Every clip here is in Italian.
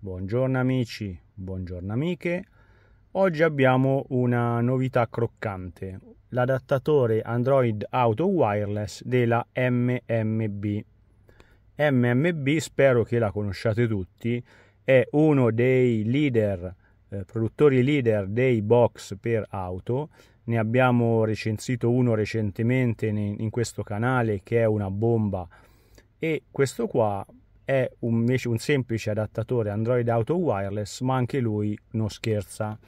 Buongiorno amici, buongiorno amiche. Oggi abbiamo una novità croccante, l'adattatore Android Auto Wireless della MMB. MMB, spero che la conosciate tutti, è uno dei leader, eh, produttori leader dei box per auto. Ne abbiamo recensito uno recentemente in questo canale che è una bomba e questo qua è un, invece un semplice adattatore Android Auto wireless, ma anche lui non scherza.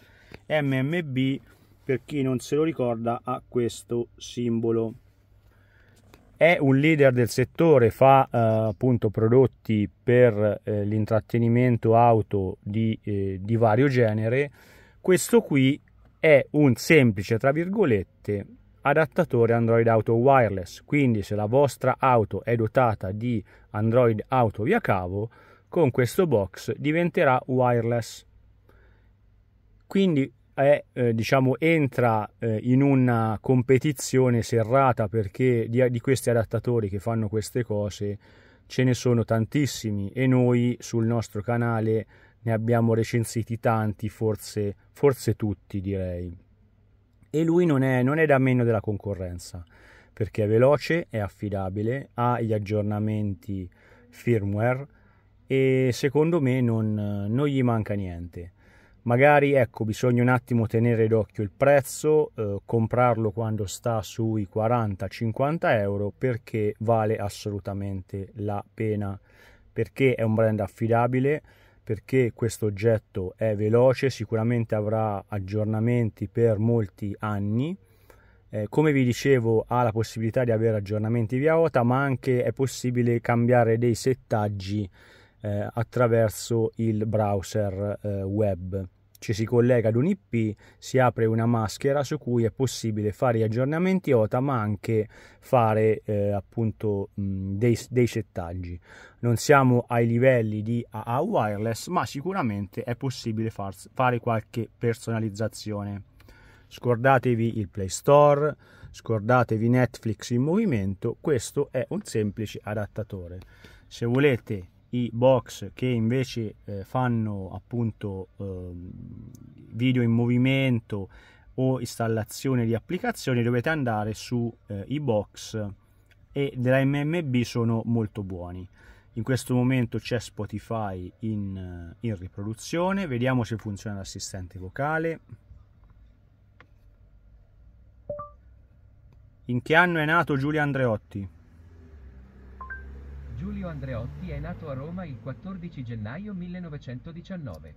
MMB, per chi non se lo ricorda, ha questo simbolo. È un leader del settore, fa eh, appunto prodotti per eh, l'intrattenimento auto di, eh, di vario genere. Questo qui è un semplice, tra virgolette, adattatore Android Auto wireless, quindi se la vostra auto è dotata di Android Auto via cavo, con questo box diventerà wireless. Quindi è, eh, diciamo, entra eh, in una competizione serrata perché di, di questi adattatori che fanno queste cose ce ne sono tantissimi e noi sul nostro canale ne abbiamo recensiti tanti, forse, forse tutti direi e lui non è, non è da meno della concorrenza perché è veloce, è affidabile, ha gli aggiornamenti firmware e secondo me non, non gli manca niente. Magari ecco, bisogna un attimo tenere d'occhio il prezzo, eh, comprarlo quando sta sui 40-50 euro perché vale assolutamente la pena, perché è un brand affidabile, perché questo oggetto è veloce, sicuramente avrà aggiornamenti per molti anni. Eh, come vi dicevo ha la possibilità di avere aggiornamenti via OTA, ma anche è possibile cambiare dei settaggi eh, attraverso il browser eh, web ci si collega ad un IP, si apre una maschera su cui è possibile fare gli aggiornamenti OTA ma anche fare eh, appunto mh, dei, dei, settaggi. Non siamo ai livelli di AA wireless ma sicuramente è possibile far, fare qualche personalizzazione. Scordatevi il Play Store, scordatevi Netflix in movimento, questo è un semplice adattatore. Se volete i box che invece eh, fanno appunto eh, video in movimento o installazione di applicazioni dovete andare su eh, i box e della MMB sono molto buoni in questo momento c'è Spotify in, eh, in riproduzione vediamo se funziona l'assistente vocale in che anno è nato Giulio Andreotti? Giulio Andreotti è nato a Roma il 14 gennaio 1919.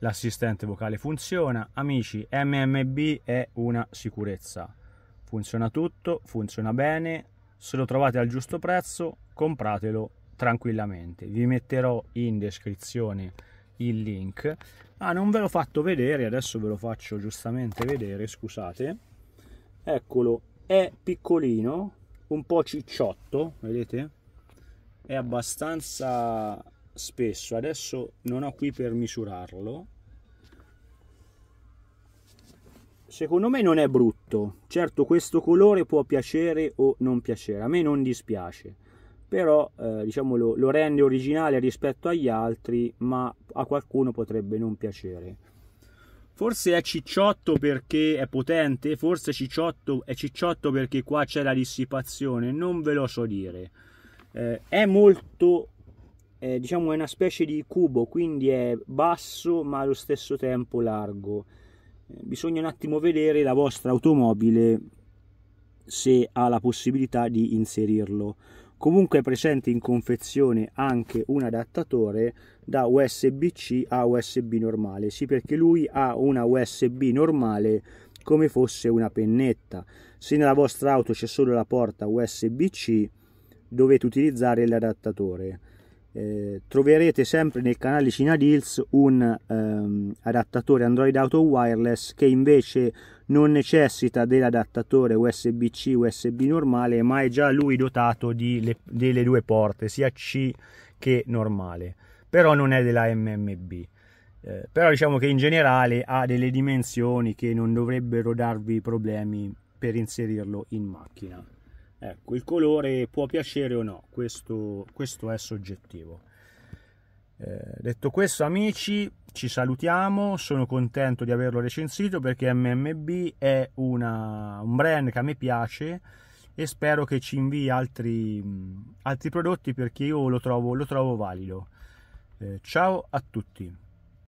L'assistente vocale funziona, amici, MMB è una sicurezza. Funziona tutto, funziona bene, se lo trovate al giusto prezzo compratelo tranquillamente. Vi metterò in descrizione il link. Ah, non ve l'ho fatto vedere, adesso ve lo faccio giustamente vedere, scusate. Eccolo, è piccolino, un po' cicciotto vedete è abbastanza spesso adesso non ho qui per misurarlo secondo me non è brutto certo questo colore può piacere o non piacere a me non dispiace però eh, diciamo lo, lo rende originale rispetto agli altri ma a qualcuno potrebbe non piacere Forse è cicciotto perché è potente, forse cicciotto, è cicciotto perché qua c'è la dissipazione, non ve lo so dire. Eh, è molto, eh, diciamo, è una specie di cubo, quindi è basso ma allo stesso tempo largo. Eh, bisogna un attimo vedere la vostra automobile se ha la possibilità di inserirlo. Comunque è presente in confezione anche un adattatore da USB-C a USB normale, sì perché lui ha una USB normale come fosse una pennetta. Se nella vostra auto c'è solo la porta USB-C dovete utilizzare l'adattatore eh, troverete sempre nel canale Cina Cinadils un ehm, adattatore Android Auto Wireless che invece non necessita dell'adattatore USB-C USB normale ma è già lui dotato le, delle due porte sia C che normale però non è della MMB eh, però diciamo che in generale ha delle dimensioni che non dovrebbero darvi problemi per inserirlo in macchina Ecco, il colore può piacere o no, questo, questo è soggettivo. Eh, detto questo amici, ci salutiamo, sono contento di averlo recensito perché MMB è una, un brand che a me piace e spero che ci invii altri, altri prodotti perché io lo trovo, lo trovo valido. Eh, ciao a tutti!